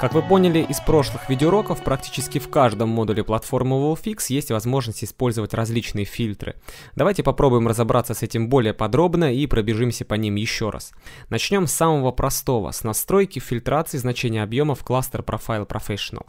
Как вы поняли из прошлых видеоуроков, практически в каждом модуле платформы WallFix есть возможность использовать различные фильтры. Давайте попробуем разобраться с этим более подробно и пробежимся по ним еще раз. Начнем с самого простого, с настройки фильтрации значения объема в кластер Profile Professional.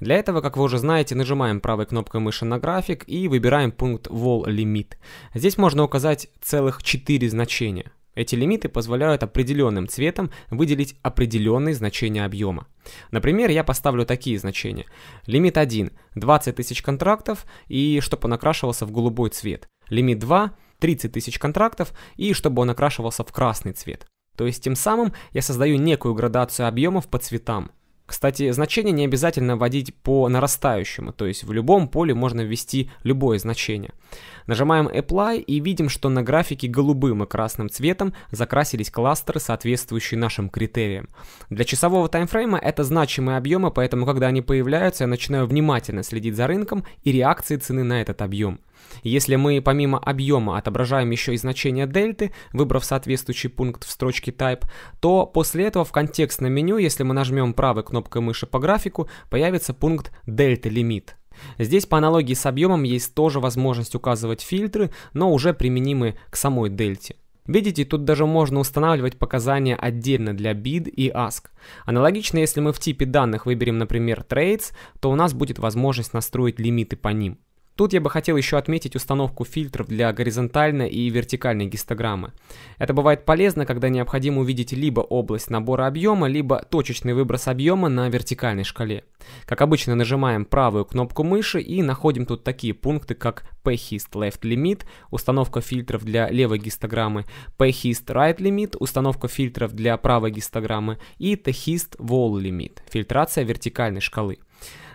Для этого, как вы уже знаете, нажимаем правой кнопкой мыши на график и выбираем пункт Wall Limit. Здесь можно указать целых 4 значения. Эти лимиты позволяют определенным цветам выделить определенные значения объема. Например, я поставлю такие значения. Лимит 1 – 20 тысяч контрактов и чтобы он окрашивался в голубой цвет. Лимит 2 – 30 тысяч контрактов и чтобы он окрашивался в красный цвет. То есть тем самым я создаю некую градацию объемов по цветам. Кстати, значение не обязательно вводить по нарастающему, то есть в любом поле можно ввести любое значение. Нажимаем Apply и видим, что на графике голубым и красным цветом закрасились кластеры, соответствующие нашим критериям. Для часового таймфрейма это значимые объемы, поэтому когда они появляются, я начинаю внимательно следить за рынком и реакцией цены на этот объем. Если мы помимо объема отображаем еще и значение дельты, выбрав соответствующий пункт в строчке Type, то после этого в контекстном меню, если мы нажмем правой кнопкой мыши по графику, появится пункт Delta Limit. Здесь по аналогии с объемом есть тоже возможность указывать фильтры, но уже применимы к самой дельте. Видите, тут даже можно устанавливать показания отдельно для bid и ask. Аналогично, если мы в типе данных выберем, например, trades, то у нас будет возможность настроить лимиты по ним. Тут я бы хотел еще отметить установку фильтров для горизонтальной и вертикальной гистограммы. Это бывает полезно, когда необходимо увидеть либо область набора объема, либо точечный выброс объема на вертикальной шкале. Как обычно, нажимаем правую кнопку мыши и находим тут такие пункты, как Hist left limit, установка фильтров для левой гистограммы, Hist right limit, установка фильтров для правой гистограммы и Hist wall limit, фильтрация вертикальной шкалы.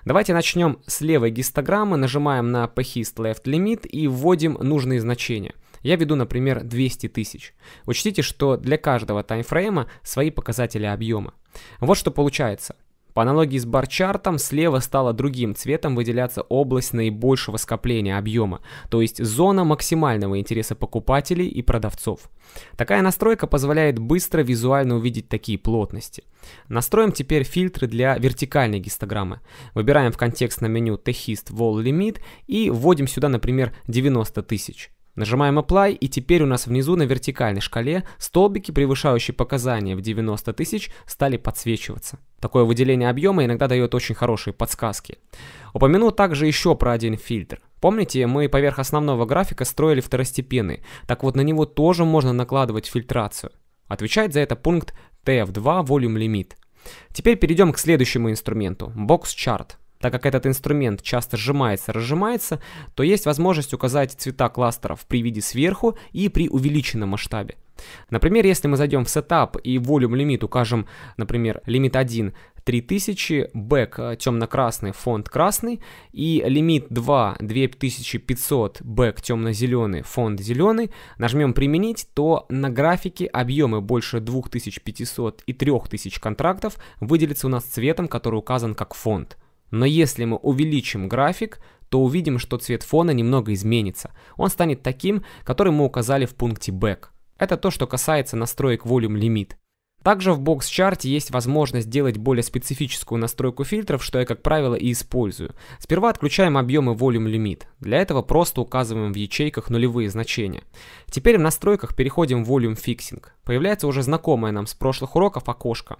Давайте начнем с левой гистограммы, нажимаем на Pahist Left Limit и вводим нужные значения. Я веду, например, 200 тысяч. Учтите, что для каждого таймфрейма свои показатели объема. Вот что получается. По аналогии с барчартом, слева стала другим цветом выделяться область наибольшего скопления объема, то есть зона максимального интереса покупателей и продавцов. Такая настройка позволяет быстро визуально увидеть такие плотности. Настроим теперь фильтры для вертикальной гистограммы. Выбираем в контекстном меню «Техист Wall Limit» и вводим сюда, например, 90 тысяч. Нажимаем Apply, и теперь у нас внизу на вертикальной шкале столбики, превышающие показания в 90 тысяч, стали подсвечиваться. Такое выделение объема иногда дает очень хорошие подсказки. Упомяну также еще про один фильтр. Помните, мы поверх основного графика строили второстепенный, так вот на него тоже можно накладывать фильтрацию. Отвечает за это пункт TF2 Volume Limit. Теперь перейдем к следующему инструменту – Box Chart так как этот инструмент часто сжимается, разжимается, то есть возможность указать цвета кластеров при виде сверху и при увеличенном масштабе. Например, если мы зайдем в Setup и Volume Limit укажем, например, лимит 1 3000, бэк темно-красный, фонд красный, и лимит 2 2500, бэк темно-зеленый, фонд зеленый, нажмем применить, то на графике объемы больше 2500 и 3000 контрактов выделятся у нас цветом, который указан как фонд. Но если мы увеличим график, то увидим, что цвет фона немного изменится. Он станет таким, который мы указали в пункте Back. Это то, что касается настроек Volume Limit. Также в бокс-чарте есть возможность делать более специфическую настройку фильтров, что я, как правило, и использую. Сперва отключаем объемы Volume Limit. Для этого просто указываем в ячейках нулевые значения. Теперь в настройках переходим в Volume Fixing. Появляется уже знакомое нам с прошлых уроков окошко.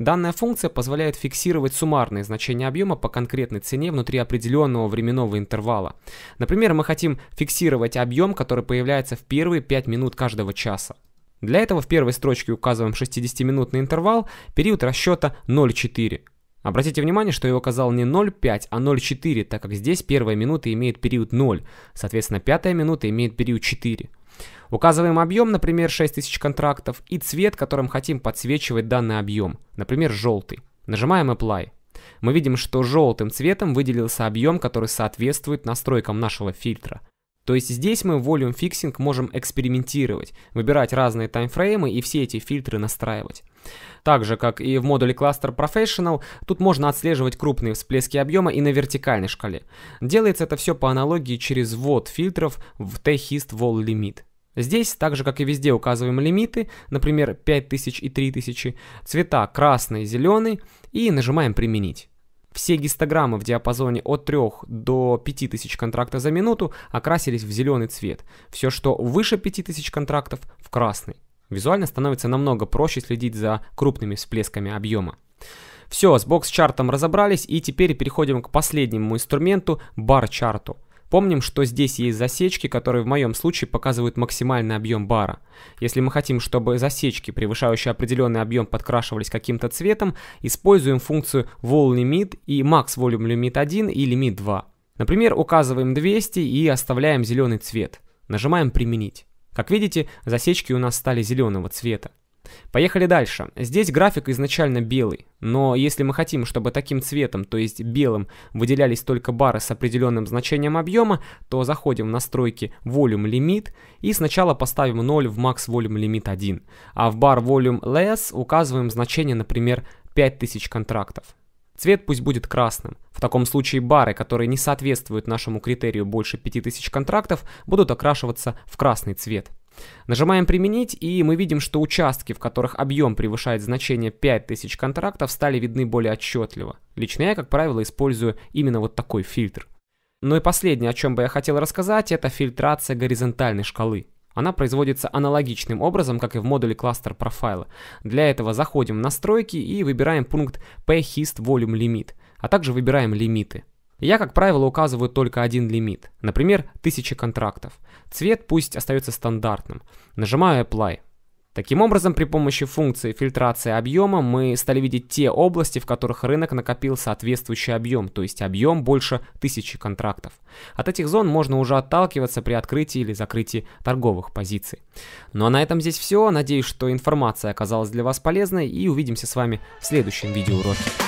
Данная функция позволяет фиксировать суммарные значения объема по конкретной цене внутри определенного временного интервала. Например, мы хотим фиксировать объем, который появляется в первые 5 минут каждого часа. Для этого в первой строчке указываем 60-минутный интервал, период расчета 0,4. Обратите внимание, что я указал не 0,5, а 0,4, так как здесь первая минута имеет период 0, соответственно, пятая минута имеет период 4. Указываем объем, например, 6000 контрактов, и цвет, которым хотим подсвечивать данный объем, например, желтый. Нажимаем Apply. Мы видим, что желтым цветом выделился объем, который соответствует настройкам нашего фильтра – то есть здесь мы в Volume Fixing можем экспериментировать, выбирать разные таймфреймы и все эти фильтры настраивать. также как и в модуле Cluster Professional, тут можно отслеживать крупные всплески объема и на вертикальной шкале. Делается это все по аналогии через ввод фильтров в T-Hist Wall Limit. Здесь, так же как и везде, указываем лимиты, например, 5000 и 3000, цвета красный, зеленый и нажимаем «Применить». Все гистограммы в диапазоне от 3 до 5000 контрактов за минуту окрасились в зеленый цвет. Все, что выше 5000 контрактов, в красный. Визуально становится намного проще следить за крупными всплесками объема. Все, с бокс-чартом разобрались и теперь переходим к последнему инструменту – бар-чарту. Помним, что здесь есть засечки, которые в моем случае показывают максимальный объем бара. Если мы хотим, чтобы засечки, превышающие определенный объем, подкрашивались каким-то цветом, используем функцию volLimit и maxVolumeLimit 1 и limit 2. Например, указываем 200 и оставляем зеленый цвет. Нажимаем «Применить». Как видите, засечки у нас стали зеленого цвета. Поехали дальше. Здесь график изначально белый, но если мы хотим, чтобы таким цветом, то есть белым, выделялись только бары с определенным значением объема, то заходим в настройки Volume Limit и сначала поставим 0 в Max Volume Limit 1, а в бар Volume Less указываем значение, например, 5000 контрактов. Цвет пусть будет красным. В таком случае бары, которые не соответствуют нашему критерию больше 5000 контрактов, будут окрашиваться в красный цвет. Нажимаем «Применить», и мы видим, что участки, в которых объем превышает значение 5000 контрактов, стали видны более отчетливо. Лично я, как правило, использую именно вот такой фильтр. Ну и последнее, о чем бы я хотел рассказать, это фильтрация горизонтальной шкалы. Она производится аналогичным образом, как и в модуле кластер профайла. Для этого заходим в настройки и выбираем пункт phist volume limit, а также выбираем лимиты. Я, как правило, указываю только один лимит, например, 1000 контрактов. Цвет пусть остается стандартным. Нажимаю Apply. Таким образом, при помощи функции фильтрации объема мы стали видеть те области, в которых рынок накопил соответствующий объем, то есть объем больше тысячи контрактов. От этих зон можно уже отталкиваться при открытии или закрытии торговых позиций. Ну а на этом здесь все. Надеюсь, что информация оказалась для вас полезной и увидимся с вами в следующем видеоуроке.